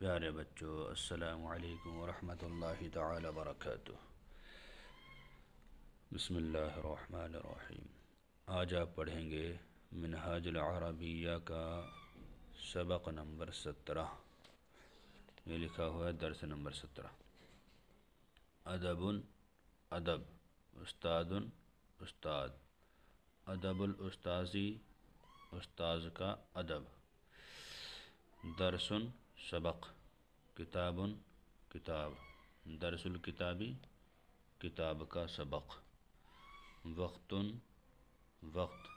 پیارے بچوں السلام علیکم ورحمۃ اللہ تعالی وبرکاتہ بسم اللہ الرحمن الرحیم آج آپ پڑھیں گے منہاج العربیہ کا سبق نمبر سترہ یہ لکھا ہوا ہے درس نمبر سترہ ادب ادب استاد استاد ادب الاستاذی استاذ کا ادب درسن سبق كتاب كتاب درس الكتاب كتاب کا سبق وقت وقت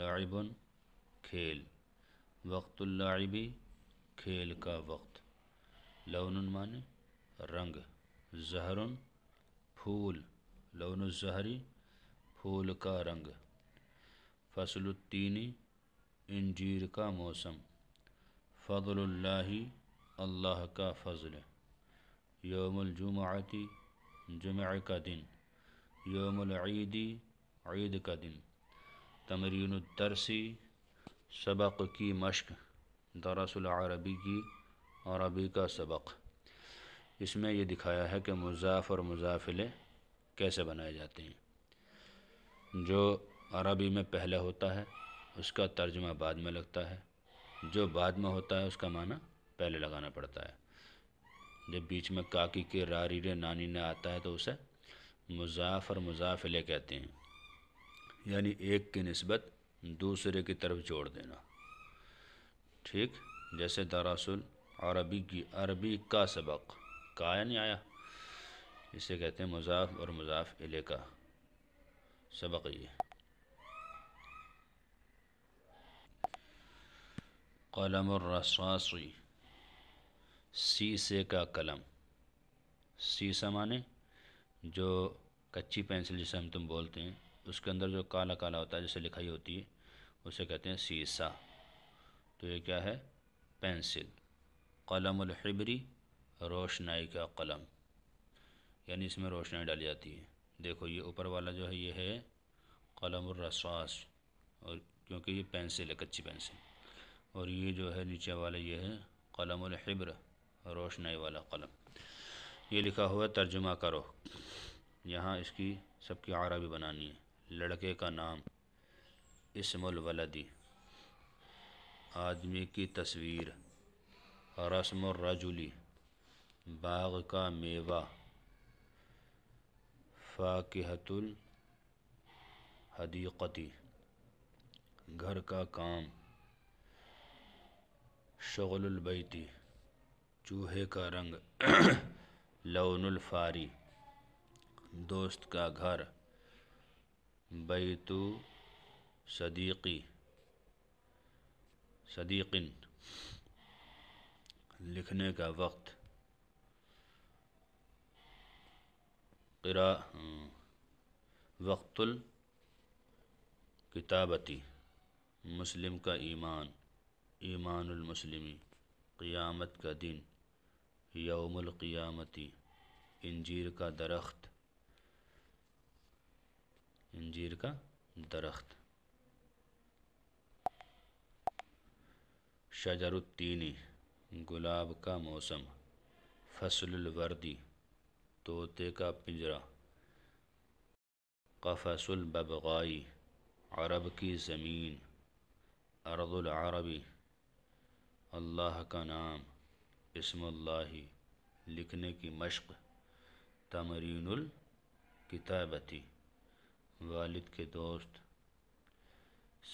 لعب کھیل وقت اللعب کھیل کا وقت لون معنی رنگ زهر پھول لون الزہری پھول کا رنگ فصل التینی انجیر کا موسم فضل اللہ اللہ کا فضل یوم الجمعتی جمعہ کا دن یوم العیدی عید کا دن تمرین الدرسی سبق کی مشق العربی کی عربی کا سبق اس میں یہ دکھایا ہے کہ مضاف اور مضافلے کیسے بنائے جاتے ہیں جو عربی میں پہلے ہوتا ہے اس کا ترجمہ بعد میں لگتا ہے جو بعد میں ہوتا ہے اس کا معنی پہلے لگانا پڑتا ہے جب بیچ میں کاکی راری راریر نانی نے آتا ہے تو اسے مضاف اور مضاف لے کہتے ہیں یعنی ایک کی نسبت دوسرے کی طرف جوڑ دینا ٹھیک جیسے دراصل عربی کی عربی کا سبق کا آیا نہیں آیا اسے کہتے ہیں مضاف اور مضاف علیہ کا سبق یہ قلم الرصاصی سیسے کا قلم سیسا مانے جو کچی پینسل جسے ہم تم بولتے ہیں اس کے اندر جو کالا کالا ہوتا ہے جسے لکھائی ہوتی ہے اسے کہتے ہیں سیسا تو یہ کیا ہے پینسل قلم الحبری روشنائی کا قلم یعنی اس میں روشنائی ڈالی جاتی ہے دیکھو یہ اوپر والا جو ہے یہ ہے قلم الرساس اور کیونکہ یہ پینسل ہے کچی پینسل اور یہ جو ہے نیچے والا یہ ہے قلم الحبر روشنائی والا قلم یہ لکھا ہوا ترجمہ کرو یہاں اس کی سب کی عربی بھی بنانی ہے لڑکے کا نام اسم الولدی آدمی کی تصویر رسم الرجلی باغ کا میوہ فاقت الحدیقتی گھر کا کام شغل البیتی چوہے کا رنگ لون الفاری دوست کا گھر بیتو صدیقی صدیقن لکھنے کا وقت وقت الکتابتی مسلم کا ایمان ایمان المسلمی قیامت کا دن یوم القیامتی انجیر کا درخت انجیر کا درخت شجر التینی گلاب کا موسم فصل الوردی طوطے کا پنجرا قفص الببغائی عرب کی زمین ارض العربی اللہ کا نام اسم اللہ لکھنے کی مشق تمرین الکتابتی والد کے دوست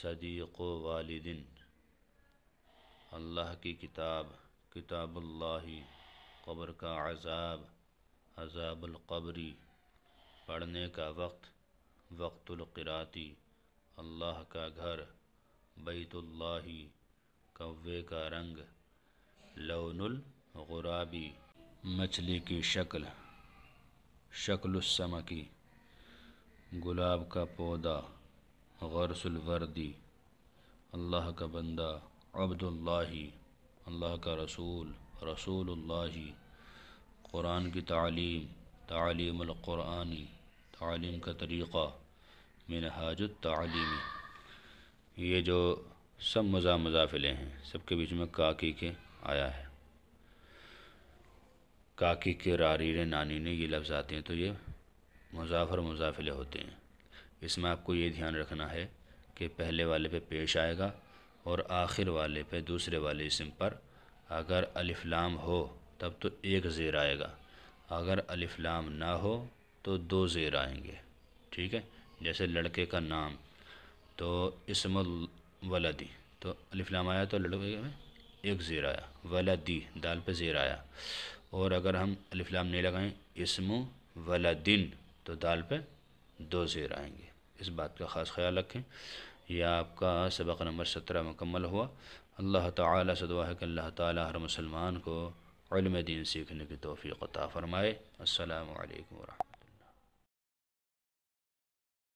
صدیق و والدین اللہ کی کتاب کتاب اللہ قبر کا عذاب عذاب القبری پڑھنے کا وقت وقت القراتی اللہ کا گھر بیت اللہ کوے کا رنگ لون الغرابی مچھلی کی شکل شکل السمکی گلاب کا پودا غرس الوردی اللہ کا بندہ عبد اللہ اللہ کا رسول رسول اللہ قرآن کی تعلیم تعلیم القرآنی تعلیم کا طریقہ من حاجت تعلیمی یہ جو سب مزا مضافلے ہیں سب کے بیچ میں کاکی کے آیا ہے کاکی کے راری نانی نے یہ لفظ آتے ہیں تو یہ مضافر مضافلے ہوتے ہیں اس میں آپ کو یہ دھیان رکھنا ہے کہ پہلے والے پہ پیش آئے گا اور آخر والے پہ دوسرے والے اسم پر اگر الفلام ہو تب تو ایک زیر آئے گا اگر الفلام نہ ہو تو دو زیر آئیں گے ٹھیک ہے جیسے لڑکے کا نام تو اسم الولدی تو الفلام آیا تو لڑکے میں ایک زیر آیا ولدی دال پہ زیر آیا اور اگر ہم لام نہیں لگائیں اسم ولدن تو دال پہ دو زیر آئیں گے اس بات کا خاص خیال رکھیں یہ آپ کا سبق نمبر سترہ مکمل ہوا اللہ تعالیٰ دعا ہے کہ اللہ تعالیٰ ہر مسلمان کو علم دین سیکھنے کی توفیق عطا فرمائے السلام علیکم ورحمۃ